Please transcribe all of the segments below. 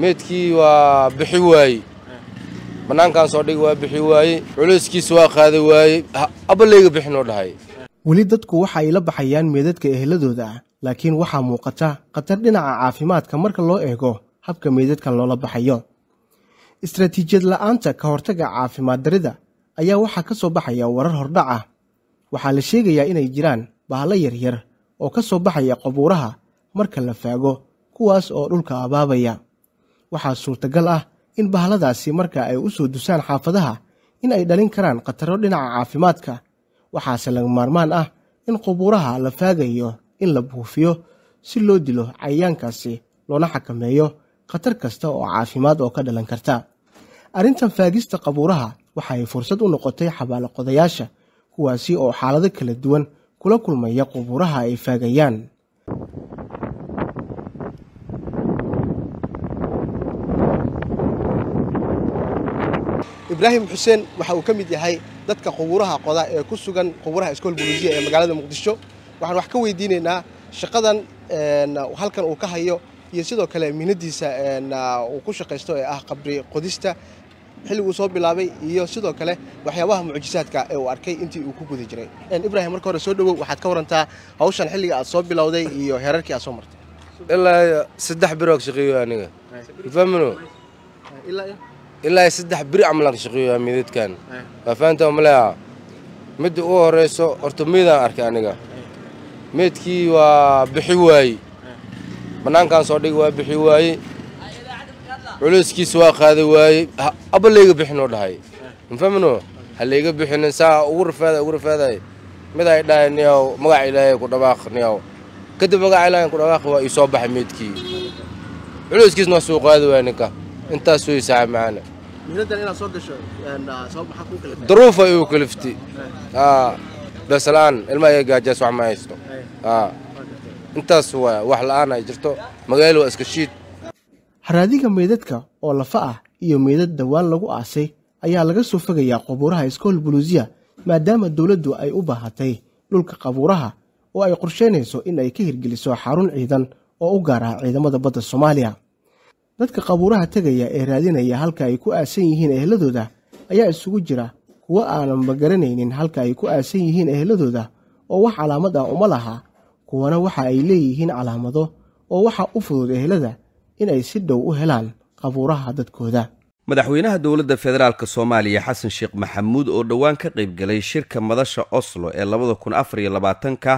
meedkii waa bixi waaye bannaankan soo dhig waa bixi waaye culeyskiis waa qaada waaye abaleyga bixinoo dhahay weli dadku waxa ay la baxayaan meedadka eheladooda laakiin waxaa muuqata khatar dhinaca caafimaadka marka loo eego habka meedadka loola baxayo istaraatiijiyad la'aanta ka hortagga caafimaad darida ayaa waxaa ka soo baxaya warar hordhac ah waxaa la sheegayaa inay jiraan bahalla yaryar oo ka soo baxaya qabuuraha marka la faago kuwaas oo dhulka abaabaya waxaa suurtagal ah in bahladaasi marka ay u soo dusaan xaafadaha in ay dhalin karaan khataro dhinaca caafimaadka waxaase laga maarmaan ah in qubuuraha la faagayo in la buufiyo si loo dilo cayayaankaasi loona xakameeyo khatar kasta oo caafimaad oo ka dhalan karta arrintan faagista qabuuraha waxay fursad u noqotay xabaaloqodayaasha kuwaasi oo xaalado kala duwan kula kulmaya qubuuraha ay faagayaan ibraahim xuseen waxa uu ka mid yahay dadka qubuuraha qoda ee ku sugan qubuuraha iskool buluusiya ee magaalada muqdisho waxaan wax ka weydiinaynaa shaqadan halkan uu ka hayo iyo sidoo kale minadiisa uu ku shaqaysto ee ah qabri qodista xilliguu soo bilaabay iyo sidoo kale waxyaabaha mucjisaadka ee uu arkay intii uu ku guda jiray ibrahim marka hore soo dhowow waxaad ka warantaa hawshan xilliga aad soo bilowday iyo heerarkii aad soo martay ilaa saddex biroog shaqeeyo aniga fahmino ilaa saddex beri camalaan ka shaqeeya midaydkan eh. waa fahantaa maleeha midda ugu horrayso horta meydaan arkay aniga eh. meydkii waa bixi waaye eh. bannaankaan soo dhigi waa bixi waaye culayskiisa waa qaaday waayey aba layga bixinoo dhahay mafahmino ha layga bixinin saa ugu rafaada ugu rafaaday mid ay dhahay niyow magaca ilaahay ku dhawaaq niyow kadib magaca ilaahay ku dhawaaq waa ii soo baxay meydkii culayskiisna waa soo qaadi waaye ninka intaas way saacamaana duruufa igu kalifti beesla'aan ilma iga gaajaas wax ma haysto intaas waa wax la'aan ay jirto magaalo waa iska shiid haraadiga meydadka oo lafa ah iyo meydad dhawaan lagu aasay ayaa laga soo fogayaa qabuuraha iskool buluusiya maadaama dowladdu ay u baahatay dhulka qabuuraha oo ay qorsheynayso in ay ka hirgeliso xarun ciidan oo u gaar ah ciidamada badda soomaaliya dadka qabuuraha tegaya ee raadinaya halka ay ku aasan yihiin eheladooda ayaa isugu jira kuwo aanan magaranaynin halka ay ku aasan yihiin eheladooda oo wax calaamad ah uma laha kuwana waxa ay leeyihiin calaamado oo waxa u fudud ehelada inay si dhow u helaan qabuuraha dadkooda madaxweynaha dowladda federaalk soomaaliya xasan sheekh maxamuud oo dhowaan ka qayb galay shirka madasha oslo ee labada kun afar iyo labaatanka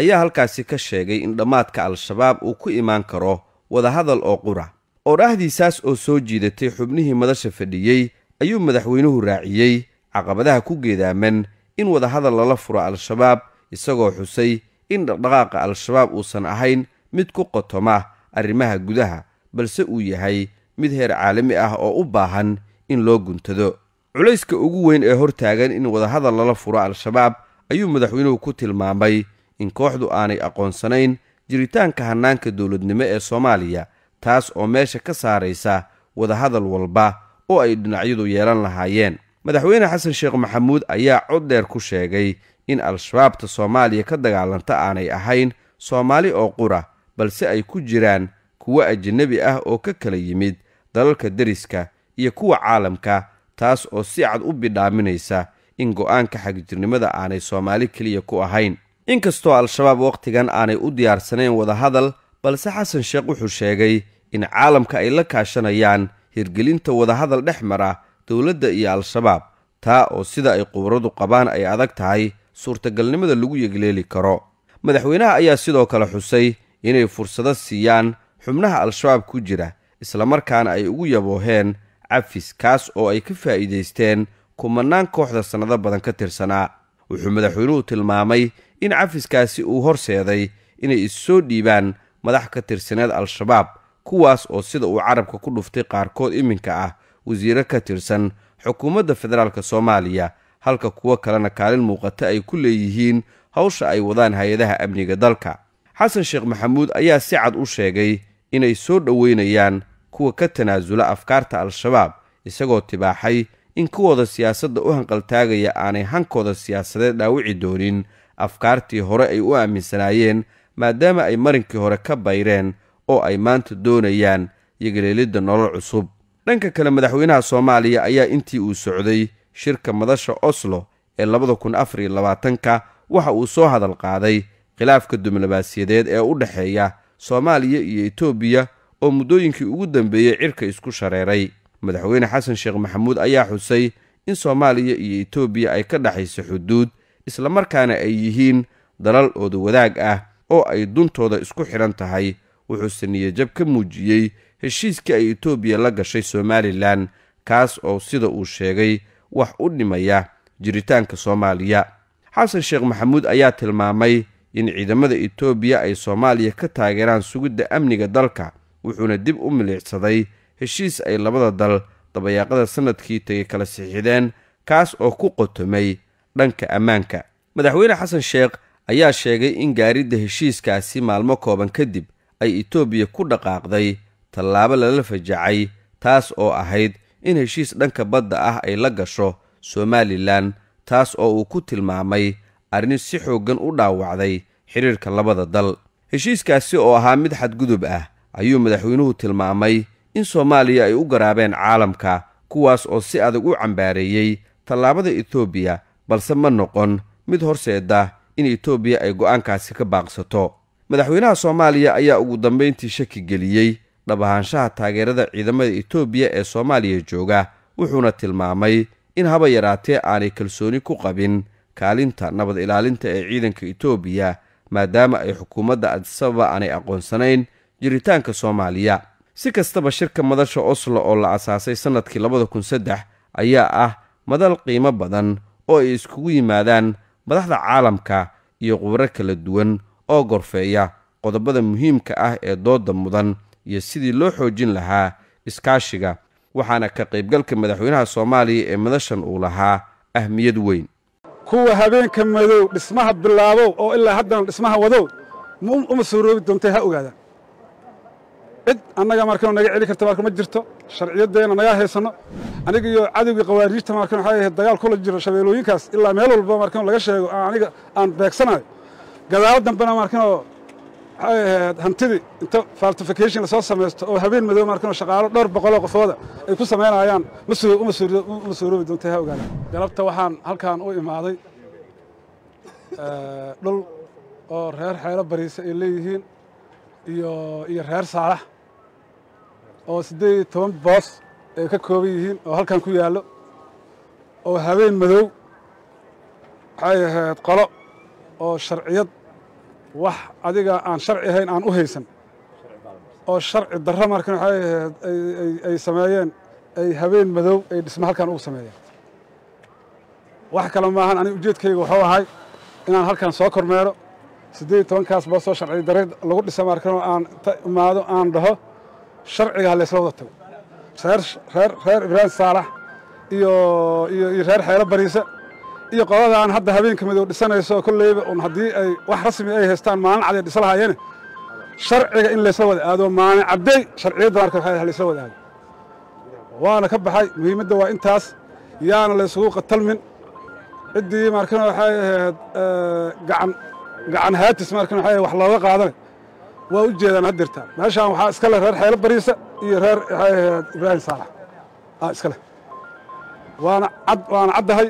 ayaa halkaasi ka sheegay in dhammaadka al-shabaab uu ku imaan karo wadahadal oo qura oraahdiisaas oo soo jiidatay xubnihii madasha fadhiyey ayuu madaxweynuhu raaciyey caqabadaha ku geedaaman in wadahadal lala furo al-shabaab isagoo xusay in dhaqdhaqaaqa al-shabaab uusan ahayn mid ku qotoma arrimaha gudaha balse uu yahay mid heer caalami ah oo u baahan in loo guntado culayska ugu weyn ee hortaagan in wadahadal lala furo al-shabaab ayuu madaxweynuhu ku tilmaamay in kooxdu aanay aqoonsanayn jiritaanka hannaanka dowladnimo ee soomaaliya taas oo meesha ka saaraysa wadahadal walba oo ay dhinacyadu yeelan lahaayeen madaxweyne xasan sheekh maxamuud ayaa cod dheer ku sheegay in al-shabaabta soomaaliya ka dagaalanta aanay ahayn soomaali oo qura balse ay ku jiraan kuwo ajanabi ah oo ka kala yimid dalalka deriska iyo kuwa caalamka taas oo si cad u bidhaaminaysa in go-aanka xagjirnimada aanay soomaali keliya ku ahayn inkastoo al-shabaab wakhtigan aanay u diyaarsanayn wadahadal balse xasan sheekh wuxuu sheegay in caalamka ay la kaashanayaan hirgelinta wadahadal dhex mara dowladda iyo al-shabaab taa oo sida ay qubaradu qabaan ay adag tahay suurtagalnimada lagu yegleeli karo madaxweynaha ayaa sidoo kale xusay inay fursado siiyaan xubnaha al-shabaab ku jira islamarkaana ay ugu yabooheen cafis kaas oo ay ka faa'iidaysteen kumanaan kooxda sannado badan ka tirsanaa wuxuu madaxweynuhu tilmaamay in cafiskaasi uu horseeday inay is soo dhiibaan madax ka tirsaneed al-shabaab kuwaas oo sida uu carabka ku dhuftay qaarkood iminka ah wasiiro ka tirsan xukuumadda federaalk soomaaliya halka kuwo kalena kaalin muuqata ay ku leeyihiin hawsha ay wadaan hay-adaha amniga dalka xasan sheekh maxamuud ayaa si cad u sheegay inay soo dhoweynayaan kuwa ka tanaasula afkaarta al-shabaab isagoo tibaaxay in kuwooda siyaasadda u hanqaltaagaya aanay hankooda siyaasadeed dhaawici doonin afkaartii hore ay u aaminsanaayeen maadaama ay marinkii hore ka bayreen oo ay maanta doonayaan yogeleelidda nolol cusub dhanka kale madaxweynaha soomaaliya ayaa intii uu socday shirka madasha oslo ee labada kun afar iyo labaatanka waxa uu soo hadal qaaday khilaafka dumlabaasiyadeed ee u dhexeeya soomaaliya iyo etoobiya oo muddooyinkii ugu dambeeyey cirka isku shareeray madaxweyne xasan sheekh maxamuud ayaa xusay in soomaaliya iyo etoobiya ay ka dhexayso xuduud islamarkaana ay yihiin dalal ooda wadaag ah oo ay duntooda isku xidhan tahay wuxuuse niyajab ka muujiyey heshiiskii ay etoobiya la gashay somalilan kaas oo sida uu sheegay wax u dhimaya jiritaanka soomaaliya xasan sheekh maxamuud ayaa tilmaamay in ciidamada etoobiya ay soomaaliya ka taageeraan sugidda amniga dalka wuxuuna dib u miliicsaday heshiis ay labada dal dabayaaqada sannadkii tegay kala sixideen kaas oo ku qotomay dhanka ammaanka madaxweyne xasan sheekh ayaa sheegay in gaaridda heshiiskaasi maalmo kooban kadib ay etoobiya ku dhaqaaqday tallaabo lala fajacay taas oo ahayd in heshiis dhanka badda ah ay la gasho somalilan taas oo uu ku tilmaamay arrin si xooggan u dhaawacday xidhiirka labada dal heshiiskaasi oo ahaa mid xadgudub ah ayuu madaxweynuhu tilmaamay in soomaaliya ay u garaabeen caalamka kuwaas oo si adag u cambaareeyey tallaabada etoobiya balse ma noqon mid horseedda in etoobiya ay go-aankaasi ka baaqsato madaxweynaha soomaaliya ayaa ugu dambayntii shaki geliyey dhab ahaanshaha taageerada ciidamada etoobiya ee soomaaliya jooga wuxuuna tilmaamay in haba yaraatee aanay kalsooni ku qabin kaalinta nabad ilaalinta ee ciidanka etoobiya maadaama ay xukuumadda adisababa aanay aqoonsanayn jiritaanka soomaaliya si kastaba shirka madasha oslo oo la asaasay sannadkii labada kun saddex ayaa ah madal qiimo badan oo ay iskugu yimaadaan madaxda caalamka iyo khubaro kala duwan oo gorfeeya qodobada muhiimka ah ee dooda mudan iyo sidii loo xoojin lahaa iskaashiga waxaana ka qaybgalka madaxweynaha soomaaliya ee madashan uu lahaa ahmiyad weyn kuwa habeenka madow dhismaha bilaabow oo ilaa haddana dhismaha wadow uma suuroobi doontay ha ogaada cid annaga markan naga celi karta marka ma jirto sharciyadeena naga haysano aniga iyo cadowgii qawaariijta markan waxay ahayd dagaal kula jiro shabeelooyinkaas ilaa meel walba markan laga sheego aniga aan beegsanayo gadaalo dambena markanoo waxay ahayd hantidii inta falsification lasoo samaysto oo habeen madow markanoo shaqaalo dhowr boqoloo qofooda ay ku samaynayaan uma suuroobi doonta ha ogaada galabta waxaan halkan u imaaday dhul oo reer xeelo bariisa ay leeyihiin iyo reer saalax oo siddeed iyo toban boos ay ka kooban yihiin oo halkan ku yaallo oo habeen madow waxay ahayd qolo oo sharciyad wax adiga aan sharci ahayn aan u haysan oo sharci darro markan waxay ahayd ay sameeyeen ay habeen madow ay dhisma halkan ugu sameeyeen wax kale maahan aniga ujeedkayga wuxuu ahay inaan halkan soo kormeero siddeed iyo tobankaas boos oo sharci darre lagu dhisa markan oo aan imaado aan dhaho sharcigaa laysla wada tago reer reer reer ibraahim saalax iyo iyo iyo reer xeelo bariise iyo qoladaan hadda habeenka madow dhisanayso kolleyba un haddii ay wax rasmi ay haystaan maalin cadee ay dhisa lahaayeen sharciga in laysla wada aado maalin cadday sharciyadda marka waxay laysla wada aado waana ka baxay muhiimadda waa intaas yaana laysugu qatalmin ciddii markan waxay ahayd eh, gacan gacan haatis markan waxay wax looga qaadanay waa u jeedaan hadirta meeshaan waxaa iska leh reer xeelo bariisa iyo reer eh, ibraahim saalax iska leh waana cad waana caddahay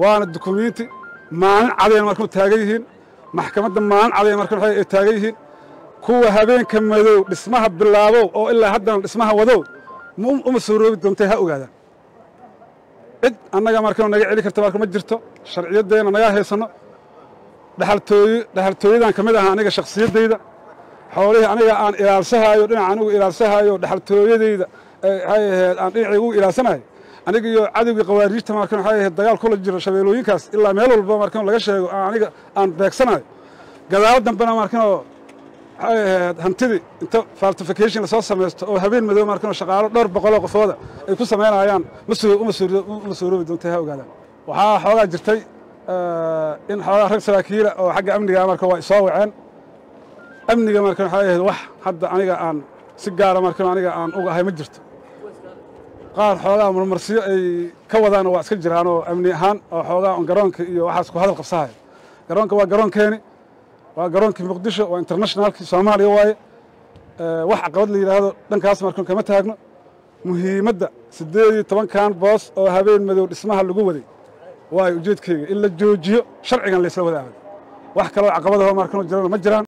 waana dukumiinti maalin cadayna markan taagan yihiin maxkamadda maalin cadayna markan ay taagan yihiin kuwa habeenka madow dhismaha bilaabow oo ilaa haddana dhismaha wadow ma uma suuroobi doontay ha ogaadaan cid annaga markan naga celi karta marka ma jirto sharciyaddeena nagaa haysano dhaxaltooyi dhaxaltooyadan ka mid aha aniga shakhsiyaddayda xoolihii aniga aan ilaalsahaayo dhinac anigu ilaalsahaayo dhaxaltooyadayda eh, waxay ahayd aan dhinacayga u ilaalsanahay anigaiyo cadowgii qawaariijta markan waxay ahayd dagaal kula jiro shabeelooyinkaas ilaa meel walba markan laga sheego aniga aan beegsanayo gadaalo dambena markanoo waxay ahayd hantidii inta faltification lasoo samaysto oo habeen madow markanoo shaqaalo dhowr boqoloo qofooda ay ku samaynayaan uma suuroobi doonta ha ogaadaan waxaa xoogaa jirtay eh, in xoogaa rag saraakiila oo xagga amnigaa ah marka waa isoo waceen amniga marka waxay ahayd wax hadda aniga aan si gaara ah marka aniga aan uga ahay ma jirto qaar xoogaa marmarsiyo ay ka wadaan waa iska jiraanoo amni ahaan oo xoogaa on garoonka iyo waxaas ku hadal qabsahaya garoonka waa garoonkeeni waa garoonkii muqdisho waa internationaalkii soomaaliya waaye wax caqabad la yidhaahdo dhankaas markan kama taagno muhiimadda siddeed iyo tobankan boos oo habeen madow dhismaha lagu waday waayo ujeedkeyga in la joojiyo sharcigan laysla wadaagayo wax kaloo caqabadaho markan jirana ma jiraan